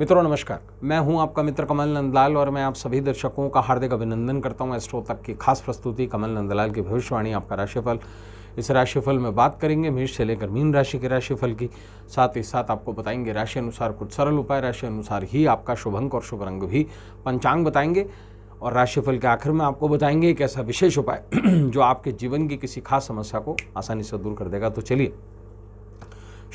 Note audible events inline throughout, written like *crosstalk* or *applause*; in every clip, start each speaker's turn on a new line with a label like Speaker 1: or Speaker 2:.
Speaker 1: मित्रों नमस्कार मैं हूं आपका मित्र कमल नंदलाल और मैं आप सभी दर्शकों का हार्दिक अभिनंदन करता हूं एस्ट्रो तक की खास प्रस्तुति कमल नंदलाल की भविष्यवाणी आपका राशिफल इस राशिफल में बात करेंगे मेष से लेकर मीन राशि के राशिफल की साथ ही साथ आपको बताएंगे राशि अनुसार कुछ सरल उपाय राशि अनुसार ही आपका शुभ अंक और शुभ रंग भी पंचांग बताएंगे और राशिफल के आखिर में आपको बताएंगे एक ऐसा विशेष उपाय *clears throat* जो आपके जीवन की किसी खास समस्या को आसानी से दूर कर देगा तो चलिए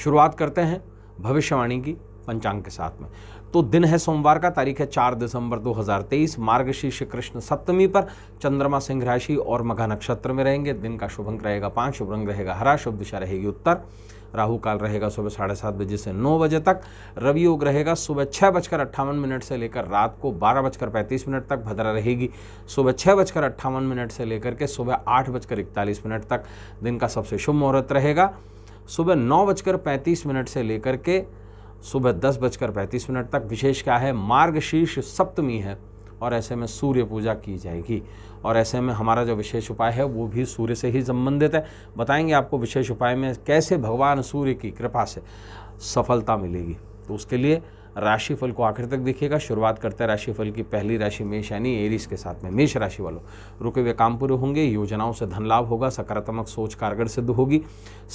Speaker 1: शुरुआत करते हैं भविष्यवाणी की पंचांग के साथ में तो दिन है सोमवार का तारीख है चार दिसंबर 2023 मार्गशी श्री कृष्ण सप्तमी पर चंद्रमा सिंह राशि और मघा नक्षत्र में रहेंगे दिन का शुभ अंक रहेगा पाँच शुभ रंग रहेगा हरा शुभ दिशा रहेगी उत्तर राहु काल रहेगा सुबह साढ़े सात बजे से नौ बजे तक रवि योग रहेगा सुबह छः बजकर अट्ठावन मिनट से लेकर रात को बारह बजकर पैंतीस मिनट तक भद्रा रहेगी सुबह छः बजकर अट्ठावन मिनट से लेकर के सुबह आठ बजकर इकतालीस मिनट तक दिन का सबसे शुभ मुहूर्त रहेगा सुबह नौ बजकर पैंतीस मिनट से लेकर के सुबह दस बजकर पैंतीस मिनट तक विशेष क्या है मार्गशीर्ष सप्तमी है और ऐसे में सूर्य पूजा की जाएगी और ऐसे में हमारा जो विशेष उपाय है वो भी सूर्य से ही संबंधित है बताएंगे आपको विशेष उपाय में कैसे भगवान सूर्य की कृपा से सफलता मिलेगी तो उसके लिए राशिफल को आखिर तक देखिएगा शुरुआत करते हैं राशिफल की पहली राशि मेष यानी एरीज के साथ में मेष राशि वालों रुके हुए काम पूरे होंगे योजनाओं से धन लाभ होगा सकारात्मक सोच कारगर सिद्ध होगी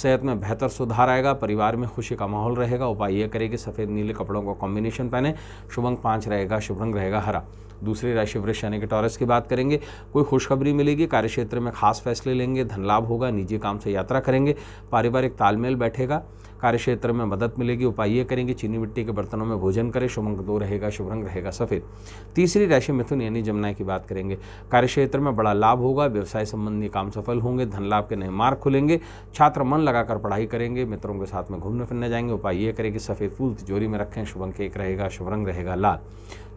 Speaker 1: सेहत में बेहतर सुधार आएगा परिवार में खुशी का माहौल रहेगा उपाय यह करेगी कि सफ़ेद नीले कपड़ों का कॉम्बिनेशन पहने शुभंग पाँच रहेगा शुभरंग रहेगा हरा दूसरी राशि वृक्ष यानी कि टॉरस की बात करेंगे कोई खुशखबरी मिलेगी कार्य क्षेत्र में खास फैसले लेंगे धन लाभ होगा निजी काम से यात्रा करेंगे पारिवारिक तालमेल बैठेगा कार्य क्षेत्र में मदद मिलेगी उपाय ये करेंगे चीनी मिट्टी के बर्तनों में भोजन करें शुभ अंक दो रहेगा शुभ रंग रहेगा सफ़ेद तीसरी राशि मिथुन यानी जमुना की बात करेंगे कार्यक्षेत्र में बड़ा लाभ होगा व्यवसाय संबंधी काम सफल होंगे धन लाभ के नए मार्ग खुलेंगे छात्र मन लगाकर पढ़ाई करेंगे मित्रों के साथ में घूमने फिरने जाएंगे उपाय ये करें कि सफ़ेद फूल तिजोरी में रखें शुभ अंक एक रहेगा शुभ रंग रहेगा लाल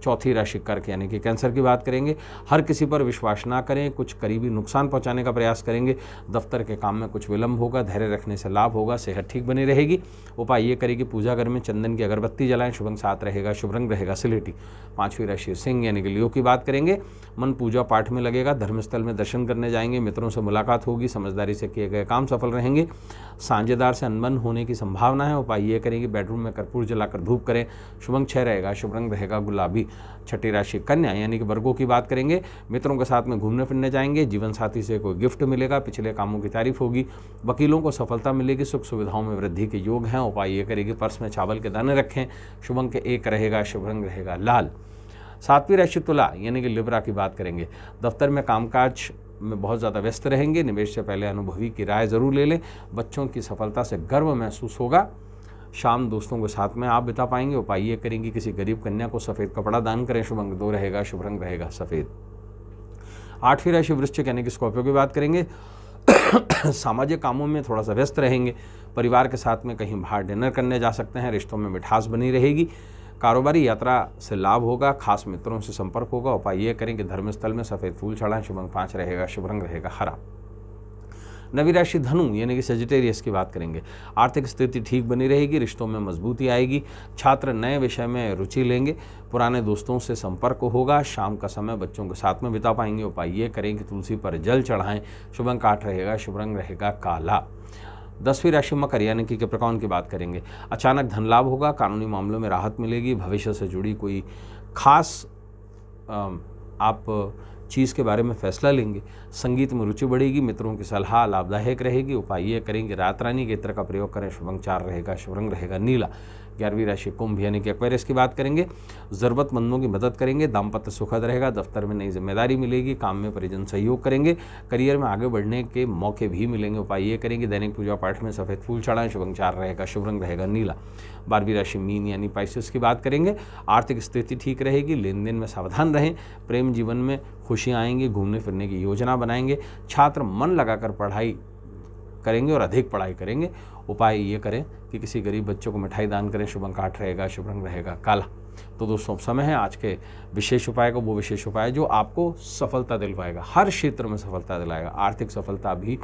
Speaker 1: चौथी राशि कर्क यानी कि कैंसर की बात करेंगे हर किसी पर विश्वास ना करें कुछ करीबी नुकसान पहुंचाने का प्रयास करेंगे दफ्तर के काम में कुछ विलंब होगा धैर्य रखने से लाभ होगा सेहत ठीक बनी रहेगी उपाय ये करेगी पूजा घर में चंदन की अगरबत्ती जलाएं शुभ अंक साथ रहेगा शुभ रंग रहेगा सिलेटी पांचवी राशि सिंह यानी कि लियो की बात करेंगे मन पूजा पाठ में लगेगा धर्मस्थल में दर्शन करने जाएंगे मित्रों से मुलाकात होगी समझदारी से किए गए काम सफल रहेंगे साझेदार से अनबन होने की संभावना है उपाय ये करें कि बेडरूम में कर्पूर जलाकर धूप करें शुभंग छह रहेगा शुभ रंग रहेगा गुलाबी छठी राशि कन्या यानी कि वर्गों की बात करेंगे मित्रों के साथ में घूमने फिरने जाएंगे जीवन साथी से कोई गिफ्ट मिलेगा पिछले कामों की तारीफ होगी वकीलों को सफलता मिलेगी सुख सुविधाओं में वृद्धि के योग हैं उपाय ये करेगी पर्स में चावल के दाने रखें शुभंग अंक एक रहेगा शुभ रंग रहेगा लाल सातवीं राशि तुला यानी कि लिब्रा की बात करेंगे दफ्तर में कामकाज में बहुत ज़्यादा व्यस्त रहेंगे निवेश से पहले अनुभवी की राय ज़रूर ले लें बच्चों की सफलता से गर्व महसूस होगा शाम दोस्तों के साथ में आप बिता पाएंगे उपाय ये करेंगे किसी गरीब कन्या को सफ़ेद कपड़ा दान करें शुभ रंग दो रहेगा शुभ रंग रहेगा सफ़ेद आठवीं राशि वृश्चिक यानी कि स्कॉर्पियो की बात करेंगे सामाजिक कामों में थोड़ा सा व्यस्त रहेंगे परिवार के साथ में कहीं बाहर डिनर करने जा सकते हैं रिश्तों में मिठास बनी रहेगी कारोबारी यात्रा से लाभ होगा खास मित्रों से संपर्क होगा उपाय ये करें कि धर्मस्थल में सफ़ेद फूल चढ़ाएं शुभ रंग पाँच रहेगा शुभ रंग रहेगा हरा नवी राशि धनु यानी कि सेजिटेरियस की बात करेंगे आर्थिक स्थिति ठीक बनी रहेगी रिश्तों में मजबूती आएगी छात्र नए विषय में रुचि लेंगे पुराने दोस्तों से संपर्क होगा शाम का समय बच्चों के साथ में बिता पाएंगे उपाय ये करें कि तुलसी पर जल चढ़ाएं शुभ अंक आठ रहेगा शुभ रंग रहेगा काला दसवीं राशि मकर यानी कि कैप्रिकॉन की बात करेंगे अचानक धन लाभ होगा कानूनी मामलों में राहत मिलेगी भविष्य से जुड़ी कोई खास आप चीज़ के बारे में फैसला लेंगे संगीत में रुचि बढ़ेगी मित्रों की सलाह हाँ लाभदायक रहेगी उपाय ये करेंगे रात रानी के इत्र का प्रयोग करें शुभंग चार रहेगा शुभरंग रहेगा नीला ग्यारहवीं राशि कुंभ यानी कि एक्वायरस की बात करेंगे ज़रूरतमंदों की मदद करेंगे दाम्पत्य सुखद रहेगा दफ्तर में नई जिम्मेदारी मिलेगी काम में परिजन सहयोग करेंगे करियर में आगे बढ़ने के मौके भी मिलेंगे उपाय ये करेंगे दैनिक पूजा पाठ में सफ़ेद फूल चढ़ाएं शुभंग चार रहेगा शुभ रंग रहेगा नीला बारहवीं राशि मीन यानी पाइसिस की बात करेंगे आर्थिक स्थिति ठीक रहेगी लेन देन में सावधान रहें प्रेम जीवन में खुशियाँ आएंगी घूमने फिरने की योजना बनाएंगे छात्र मन लगाकर पढ़ाई करेंगे और अधिक पढ़ाई करेंगे उपाय ये करें कि किसी गरीब बच्चों को मिठाई दान करें शुभ अंक आठ रहेगा शुभ रंग रहेगा काला तो दोस्तों समय है आज के विशेष उपाय का वो विशेष उपाय जो आपको सफलता दिलवाएगा हर क्षेत्र में सफलता दिलाएगा आर्थिक सफलता भी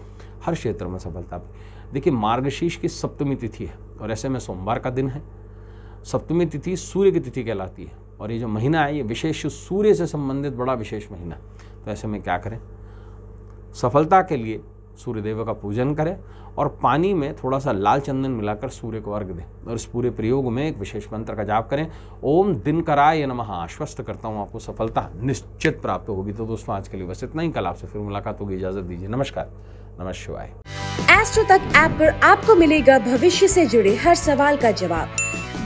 Speaker 1: हर क्षेत्र में सफलता भी देखिए मार्गशीर्ष की सप्तमी तिथि है और ऐसे में सोमवार का दिन है सप्तमी तिथि सूर्य की तिथि कहलाती है और ये जो महीना है ये विशेष सूर्य से संबंधित बड़ा विशेष महीना है तो ऐसे में क्या करें सफलता के लिए सूर्यदेव का पूजन करें और पानी में थोड़ा सा लाल चंदन मिलाकर सूर्य को अर्घ दें और इस पूरे प्रयोग में एक विशेष मंत्र का जाप करें ओम दिन कराय नमः आश्वस्त करता हूँ आपको सफलता निश्चित प्राप्त होगी तो दोस्तों आज के लिए बस इतना ही कल आपसे फिर मुलाकात होगी इजाजत दीजिए नमस्कार नमः शिवाय एस्ट्रो तक ऐप आप पर आपको मिलेगा भविष्य से जुड़े हर सवाल का जवाब